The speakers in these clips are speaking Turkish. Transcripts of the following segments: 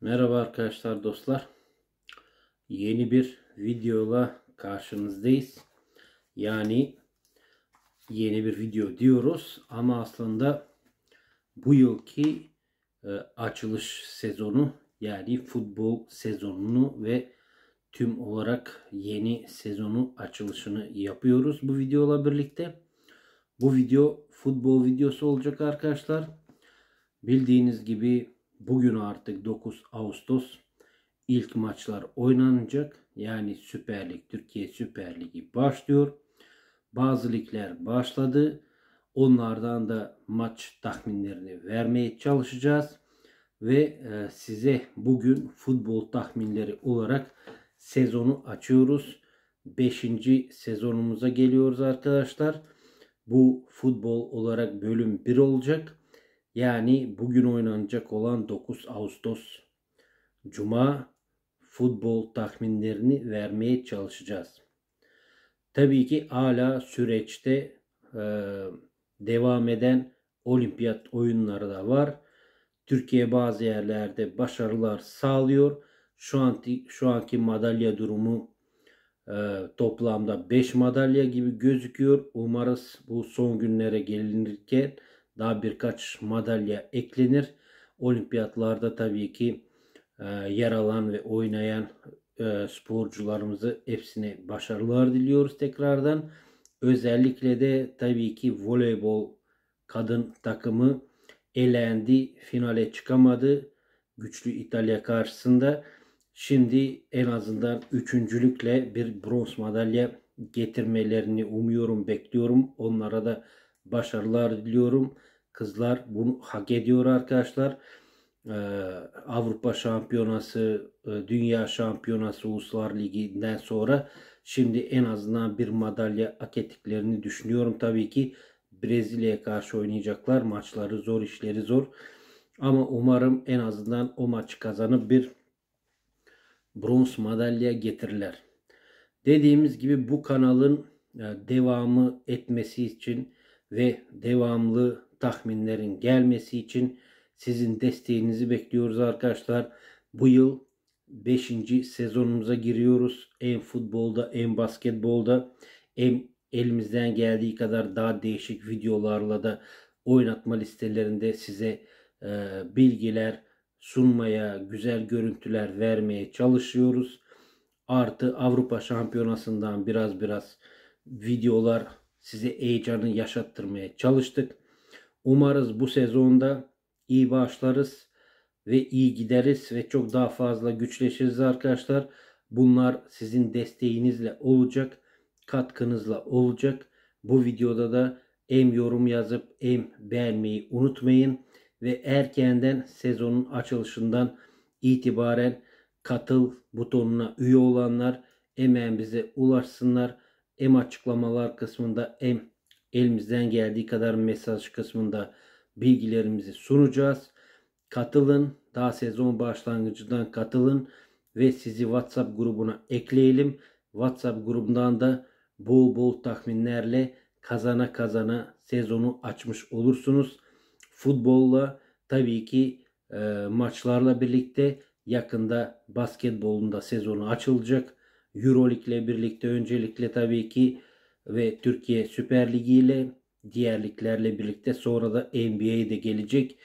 Merhaba arkadaşlar dostlar. Yeni bir videola karşınızdayız. Yani yeni bir video diyoruz ama aslında bu yılki e, açılış sezonu yani futbol sezonunu ve tüm olarak yeni sezonu açılışını yapıyoruz bu videola birlikte. Bu video futbol videosu olacak arkadaşlar. Bildiğiniz gibi Bugün artık 9 Ağustos ilk maçlar oynanacak. Yani Süper Lig, Türkiye Süper Ligi başlıyor. Bazı ligler başladı. Onlardan da maç tahminlerini vermeye çalışacağız. Ve e, size bugün futbol tahminleri olarak sezonu açıyoruz. 5. sezonumuza geliyoruz arkadaşlar. Bu futbol olarak bölüm 1 olacak. Yani bugün oynanacak olan 9 Ağustos Cuma futbol tahminlerini vermeye çalışacağız. Tabii ki hala süreçte e, devam eden olimpiyat oyunları da var. Türkiye bazı yerlerde başarılar sağlıyor. Şu anki, şu anki madalya durumu e, toplamda 5 madalya gibi gözüküyor. Umarız bu son günlere gelinirken daha birkaç madalya eklenir. Olimpiyatlarda tabii ki e, yer alan ve oynayan e, sporcularımızı hepsine başarılar diliyoruz tekrardan. Özellikle de tabii ki voleybol kadın takımı elendi, finale çıkamadı güçlü İtalya karşısında. Şimdi en azından üçüncülükle bir bronz madalya getirmelerini umuyorum, bekliyorum. Onlara da başarılar diliyorum. Kızlar bunu hak ediyor arkadaşlar. Ee, Avrupa Şampiyonası, e, Dünya Şampiyonası, Uluslar Ligi'nden sonra şimdi en azından bir madalya hak ettiklerini düşünüyorum. Tabii ki Brezilya'ya karşı oynayacaklar. Maçları zor, işleri zor. Ama umarım en azından o maçı kazanıp bir bronz madalya getirirler. Dediğimiz gibi bu kanalın e, devamı etmesi için ve devamlı tahminlerin gelmesi için sizin desteğinizi bekliyoruz arkadaşlar. Bu yıl 5. sezonumuza giriyoruz. En futbolda en basketbolda hem elimizden geldiği kadar daha değişik videolarla da oynatma listelerinde size e, bilgiler sunmaya, güzel görüntüler vermeye çalışıyoruz. Artı Avrupa Şampiyonası'ndan biraz biraz videolar size heyecanı yaşattırmaya çalıştık. Umarız bu sezonda iyi başlarız ve iyi gideriz ve çok daha fazla güçleşiriz arkadaşlar. Bunlar sizin desteğinizle olacak, katkınızla olacak. Bu videoda da em yorum yazıp em beğenmeyi unutmayın ve erkenden sezonun açılışından itibaren katıl butonuna üye olanlar hemen bize ulaşsınlar. em açıklamalar kısmında em Elimizden geldiği kadar mesaj kısmında bilgilerimizi sunacağız. Katılın. Daha sezon başlangıcından katılın ve sizi WhatsApp grubuna ekleyelim. WhatsApp grubundan da bol bol tahminlerle kazana kazana sezonu açmış olursunuz. Futbolla tabii ki e, maçlarla birlikte yakında basketbolunda sezonu açılacak. Euroleague ile birlikte öncelikle tabii ki ve Türkiye Süper Ligi ile diğer liglerle birlikte sonra da NBA'de gelecek.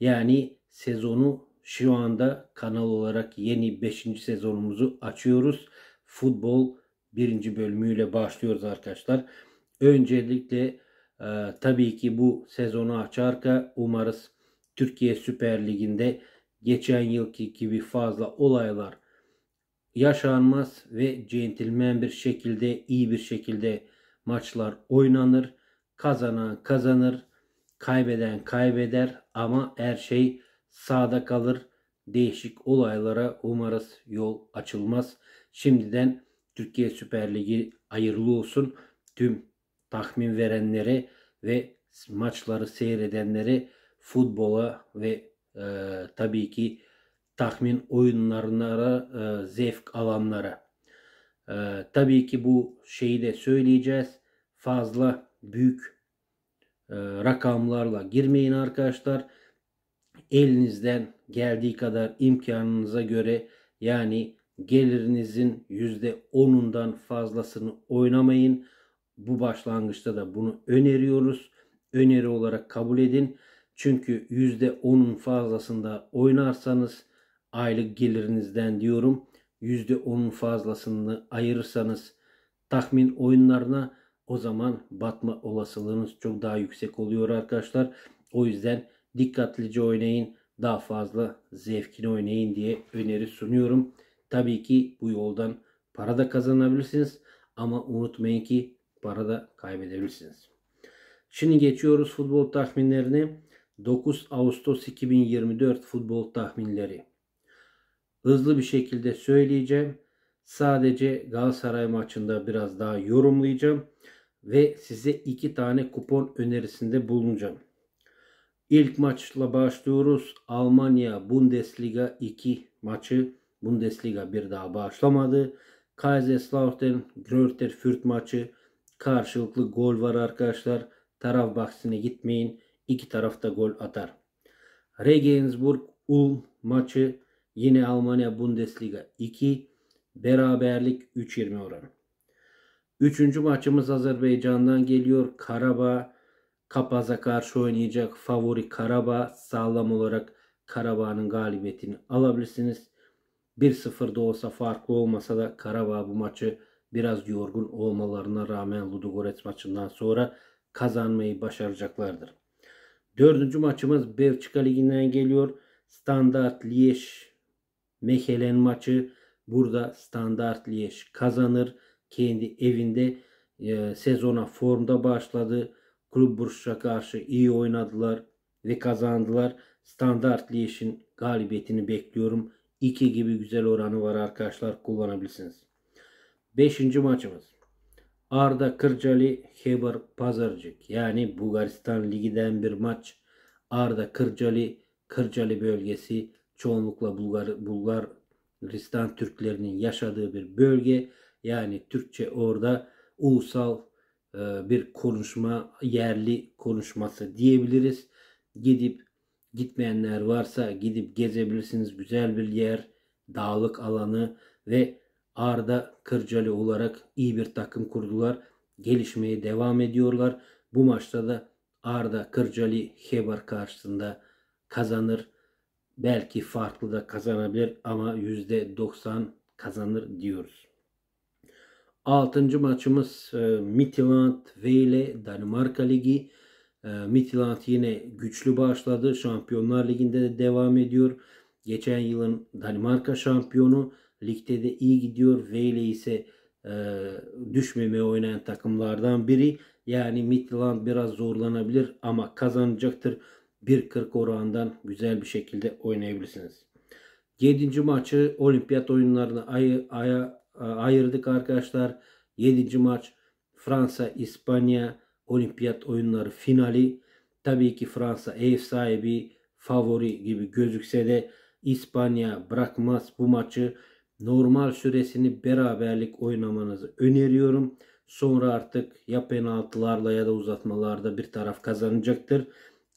Yani sezonu şu anda kanal olarak yeni 5. sezonumuzu açıyoruz. Futbol 1. bölümüyle başlıyoruz arkadaşlar. Öncelikle e, tabii ki bu sezonu açarka umarız Türkiye Süper Ligi'nde geçen yılki gibi fazla olaylar yaşanmaz ve centilmen bir şekilde iyi bir şekilde maçlar oynanır. Kazanan kazanır, kaybeden kaybeder ama her şey sağda kalır. Değişik olaylara umarız yol açılmaz. Şimdiden Türkiye Süper Ligi hayırlı olsun. Tüm tahmin verenlere ve maçları seyredenlere futbola ve e, tabii ki tahmin oyunlarına e, zevk alanlara. E, tabii ki bu şeyi de söyleyeceğiz fazla büyük e, rakamlarla girmeyin arkadaşlar. Elinizden geldiği kadar imkanınıza göre yani gelirinizin %10'undan fazlasını oynamayın. Bu başlangıçta da bunu öneriyoruz. Öneri olarak kabul edin. Çünkü %10'un fazlasında oynarsanız aylık gelirinizden diyorum %10'un fazlasını ayırırsanız tahmin oyunlarına o zaman batma olasılığınız çok daha yüksek oluyor arkadaşlar. O yüzden dikkatlice oynayın. Daha fazla zevkini oynayın diye öneri sunuyorum. Tabii ki bu yoldan para da kazanabilirsiniz. Ama unutmayın ki para da kaybedebilirsiniz. Şimdi geçiyoruz futbol tahminlerine. 9 Ağustos 2024 futbol tahminleri. Hızlı bir şekilde söyleyeceğim. Sadece Galatasaray maçında biraz daha yorumlayacağım ve size iki tane kupon önerisinde bulunacağım. İlk maçla başlıyoruz. Almanya Bundesliga 2 maçı. Bundesliga bir daha başlamadı. Kaiserslautern Gröter Fürth maçı. Karşılıklı gol var arkadaşlar. Taraf bahsine gitmeyin. İki tarafta gol atar. Regensburg Ulm maçı yine Almanya Bundesliga 2 beraberlik 3.20 oranı. Üçüncü maçımız Azerbaycan'dan geliyor. Karabağ Kapaz'a karşı oynayacak. Favori Karabağ. Sağlam olarak Karabağ'ın galibiyetini alabilirsiniz. 1 da olsa farklı olmasa da Karabağ bu maçı biraz yorgun olmalarına rağmen Ludogorets maçından sonra kazanmayı başaracaklardır. Dördüncü maçımız Belçika Ligi'nden geliyor. Standart Liège Mechelen maçı. Burada Standart Liège kazanır kendi evinde e, sezona formda başladı. Kulüp Burç'a karşı iyi oynadılar ve kazandılar. Standart Liège'in galibiyetini bekliyorum. 2 gibi güzel oranı var arkadaşlar kullanabilirsiniz. 5. maçımız. Arda Kırcali Heber Pazarcık yani Bulgaristan Ligi'den bir maç. Arda Kırcali Kırcali bölgesi çoğunlukla Bulgar, Bulgaristan Türklerinin yaşadığı bir bölge. Yani Türkçe orada ulusal e, bir konuşma, yerli konuşması diyebiliriz. Gidip gitmeyenler varsa gidip gezebilirsiniz. Güzel bir yer, dağlık alanı ve Arda Kırcalı olarak iyi bir takım kurdular. Gelişmeye devam ediyorlar. Bu maçta da Arda Kırcalı Heber karşısında kazanır. Belki farklı da kazanabilir ama %90 kazanır diyoruz. Altıncı maçımız e, Midtjylland ile Danimarka Ligi. E, Midtjylland yine güçlü başladı. Şampiyonlar Ligi'nde de devam ediyor. Geçen yılın Danimarka şampiyonu. Ligde de iyi gidiyor. V ise e, düşmemeye oynayan takımlardan biri. Yani Midtjylland biraz zorlanabilir ama kazanacaktır. 1.40 oranından güzel bir şekilde oynayabilirsiniz. 7. maçı olimpiyat oyunlarına ay, aya ayırdık arkadaşlar. 7. maç Fransa-İspanya olimpiyat oyunları finali. Tabii ki Fransa ev sahibi favori gibi gözükse de İspanya bırakmaz bu maçı. Normal süresini beraberlik oynamanızı öneriyorum. Sonra artık ya penaltılarla ya da uzatmalarda bir taraf kazanacaktır.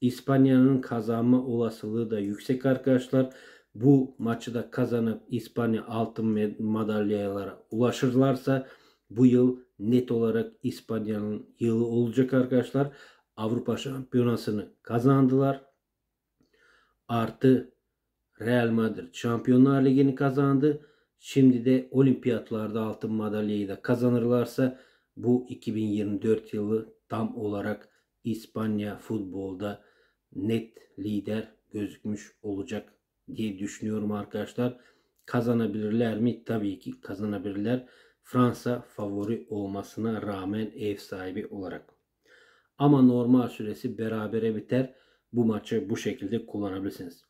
İspanya'nın kazanma olasılığı da yüksek arkadaşlar bu maçı da kazanıp İspanya altın madalyalara ulaşırlarsa bu yıl net olarak İspanya'nın yılı olacak arkadaşlar. Avrupa Şampiyonası'nı kazandılar. Artı Real Madrid Şampiyonlar Ligi'ni kazandı. Şimdi de olimpiyatlarda altın madalyayı da kazanırlarsa bu 2024 yılı tam olarak İspanya futbolda net lider gözükmüş olacak diye düşünüyorum arkadaşlar. Kazanabilirler mi? Tabii ki kazanabilirler. Fransa favori olmasına rağmen ev sahibi olarak. Ama normal süresi berabere biter. Bu maçı bu şekilde kullanabilirsiniz.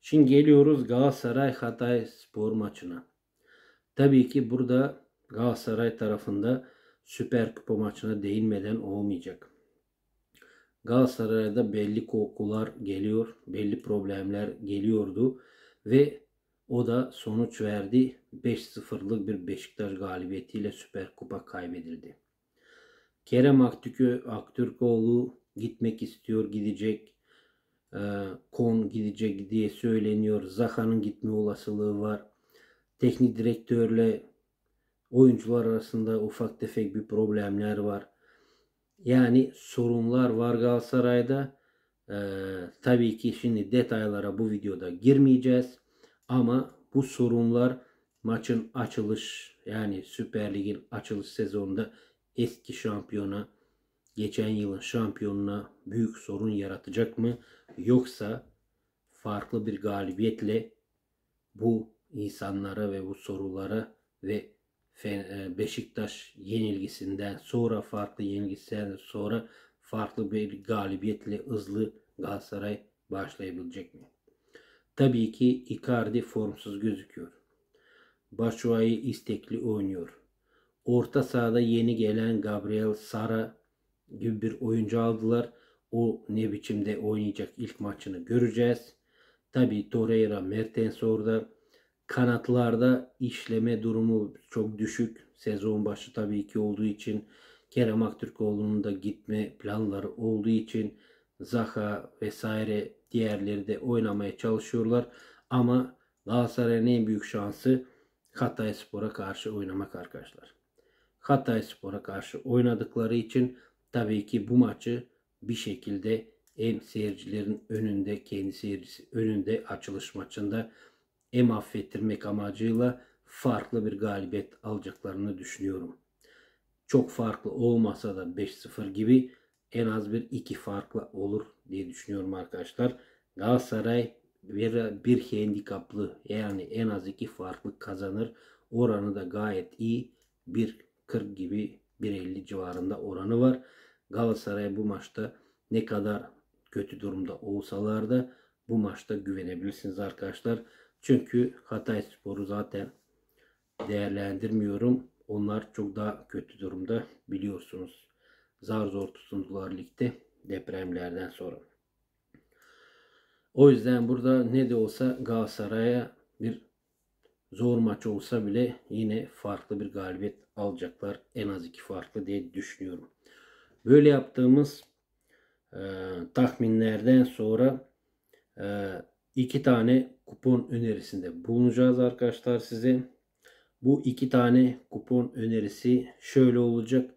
Şimdi geliyoruz Galatasaray Hatay Spor maçına. Tabii ki burada Galatasaray tarafında Süper Kupa maçına değinmeden olmayacak. Galatasaray'a da belli kokular geliyor, belli problemler geliyordu ve o da sonuç verdi. 5-0'lık bir Beşiktaş galibiyetiyle Süper Kupa kaybedildi. Kerem Aktürk'ü, Aktürkoğlu gitmek istiyor, gidecek. E, Kon gidecek diye söyleniyor. Zaha'nın gitme olasılığı var. Teknik direktörle oyuncular arasında ufak tefek bir problemler var. Yani sorunlar var Galatasaray'da. Ee, tabii ki şimdi detaylara bu videoda girmeyeceğiz. Ama bu sorunlar maçın açılış yani Süper Lig'in açılış sezonunda eski şampiyona geçen yılın şampiyonuna büyük sorun yaratacak mı? Yoksa farklı bir galibiyetle bu insanlara ve bu sorulara ve e, Beşiktaş yenilgisinden sonra farklı yenilgisinden sonra farklı bir galibiyetle hızlı Galatasaray başlayabilecek mi? Tabii ki Icardi formsuz gözüküyor. Başuay'ı istekli oynuyor. Orta sahada yeni gelen Gabriel Sara gibi bir oyuncu aldılar. O ne biçimde oynayacak ilk maçını göreceğiz. Tabii Torreira Mertens orada. Kanatlarda işleme durumu çok düşük. Sezon başı tabii ki olduğu için Kerem Aktürkoğlu'nun da gitme planları olduğu için Zaha vesaire diğerleri de oynamaya çalışıyorlar. Ama Galatasaray'ın en büyük şansı Hatay Spor'a karşı oynamak arkadaşlar. Hatay Spor'a karşı oynadıkları için tabii ki bu maçı bir şekilde hem seyircilerin önünde kendi seyircisi önünde açılış maçında em affettirmek amacıyla farklı bir galibiyet alacaklarını düşünüyorum. Çok farklı olmasa da 5-0 gibi en az bir iki farklı olur diye düşünüyorum arkadaşlar. Galatasaray bir, bir handikaplı yani en az iki farklı kazanır. Oranı da gayet iyi. 1.40 gibi 1.50 civarında oranı var. Galatasaray bu maçta ne kadar kötü durumda olsalar da bu maçta güvenebilirsiniz arkadaşlar. Çünkü Hatay Spor'u zaten değerlendirmiyorum. Onlar çok daha kötü durumda biliyorsunuz. Zar zor tutundular ligde depremlerden sonra. O yüzden burada ne de olsa Galatasaray'a bir zor maç olsa bile yine farklı bir galibiyet alacaklar. En az iki farklı diye düşünüyorum. Böyle yaptığımız e, tahminlerden sonra e, iki tane kupon önerisinde bulunacağız arkadaşlar size. Bu iki tane kupon önerisi şöyle olacak.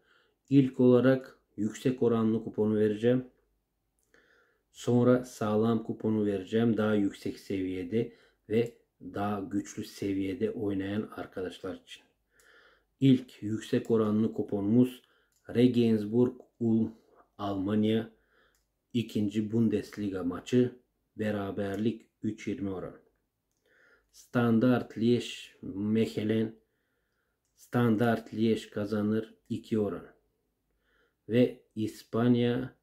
İlk olarak yüksek oranlı kuponu vereceğim. Sonra sağlam kuponu vereceğim. Daha yüksek seviyede ve daha güçlü seviyede oynayan arkadaşlar için. İlk yüksek oranlı kuponumuz Regensburg Ulm Almanya 2. Bundesliga maçı beraberlik 3.20 oran. Standart Liège Mechelen Standart Liège kazanır 2 oran. Ve İspanya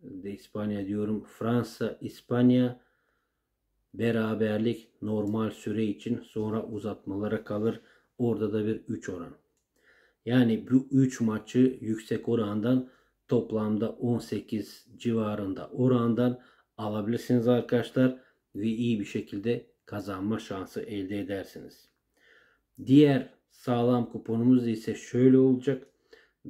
de İspanya diyorum Fransa İspanya beraberlik normal süre için sonra uzatmalara kalır. Orada da bir 3 oran. Yani bu 3 maçı yüksek orandan toplamda 18 civarında orandan alabilirsiniz arkadaşlar ve iyi bir şekilde kazanma şansı elde edersiniz. Diğer sağlam kuponumuz ise şöyle olacak.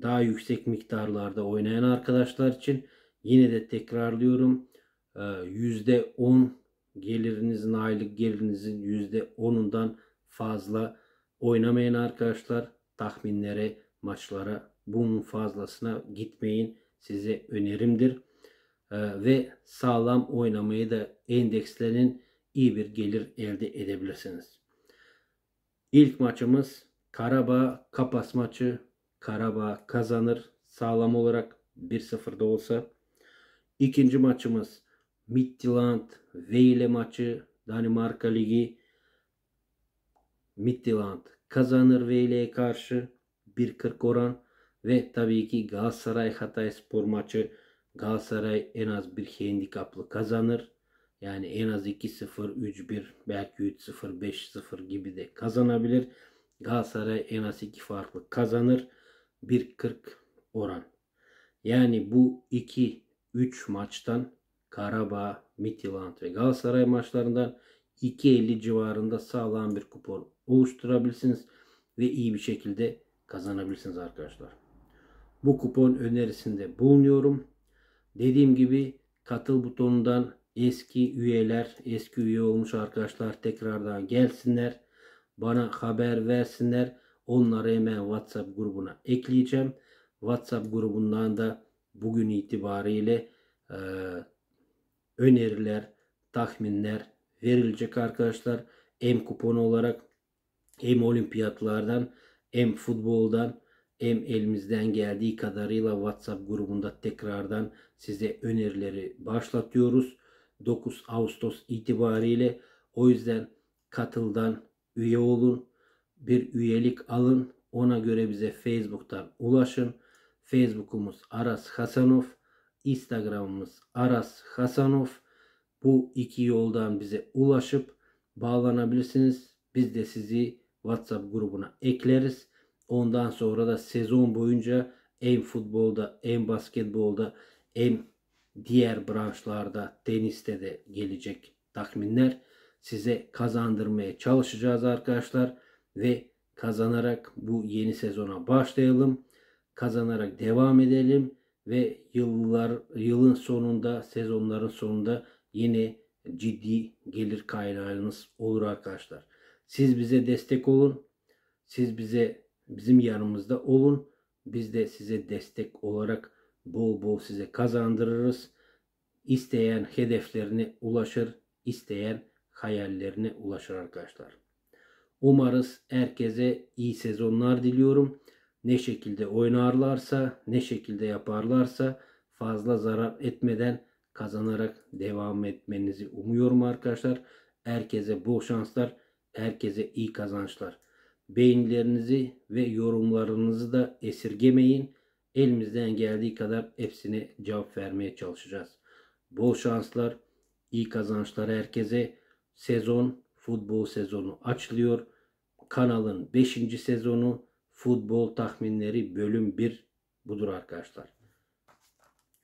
Daha yüksek miktarlarda oynayan arkadaşlar için yine de tekrarlıyorum. %10 ee, gelirinizin aylık gelirinizin %10'undan fazla oynamayan arkadaşlar tahminlere maçlara bunun fazlasına gitmeyin size önerimdir. Ee, ve sağlam oynamayı da endekslerin iyi bir gelir elde edebilirsiniz. İlk maçımız Karabağ Kapas maçı. Karabağ kazanır sağlam olarak 1-0'da olsa. İkinci maçımız Midtjylland Vejle maçı Danimarka Ligi. Midtjylland kazanır Vejle'ye karşı 1.40 oran ve tabii ki Galatasaray Hatay Spor maçı Galatasaray en az bir handikaplı kazanır. Yani en az 2-0, 3-1, belki 3-0, 5-0 gibi de kazanabilir. Galatasaray en az 2 farklı kazanır. 1-40 oran. Yani bu 2-3 maçtan Karabağ, Midtjylland ve Galatasaray maçlarından 50 civarında sağlam bir kupon oluşturabilirsiniz ve iyi bir şekilde kazanabilirsiniz arkadaşlar. Bu kupon önerisinde bulunuyorum. Dediğim gibi katıl butonundan eski üyeler, eski üye olmuş arkadaşlar tekrardan gelsinler. Bana haber versinler. Onları hemen WhatsApp grubuna ekleyeceğim. WhatsApp grubundan da bugün itibariyle e, öneriler, tahminler verilecek arkadaşlar. Hem kupon olarak hem olimpiyatlardan hem futboldan hem elimizden geldiği kadarıyla WhatsApp grubunda tekrardan size önerileri başlatıyoruz. 9 Ağustos itibariyle o yüzden katıldan üye olun. Bir üyelik alın. Ona göre bize Facebook'tan ulaşın. Facebook'umuz Aras Hasanov. Instagram'ımız Aras Hasanov. Bu iki yoldan bize ulaşıp bağlanabilirsiniz. Biz de sizi WhatsApp grubuna ekleriz. Ondan sonra da sezon boyunca en futbolda en basketbolda en diğer branşlarda teniste de gelecek tahminler size kazandırmaya çalışacağız arkadaşlar ve kazanarak bu yeni sezona başlayalım. Kazanarak devam edelim ve yıllar yılın sonunda sezonların sonunda yine ciddi gelir kaynağınız olur arkadaşlar. Siz bize destek olun. Siz bize Bizim yanımızda olun. Biz de size destek olarak bol bol size kazandırırız. İsteyen hedeflerine ulaşır, isteyen hayallerine ulaşır arkadaşlar. Umarız herkese iyi sezonlar diliyorum. Ne şekilde oynarlarsa, ne şekilde yaparlarsa fazla zarar etmeden kazanarak devam etmenizi umuyorum arkadaşlar. Herkese bol şanslar, herkese iyi kazançlar. Beğenilerinizi ve yorumlarınızı da esirgemeyin. Elimizden geldiği kadar hepsine cevap vermeye çalışacağız. Bol şanslar, iyi kazançlar herkese. Sezon, futbol sezonu açılıyor. Kanalın 5. sezonu futbol tahminleri bölüm 1 budur arkadaşlar.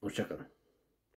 Hoşçakalın.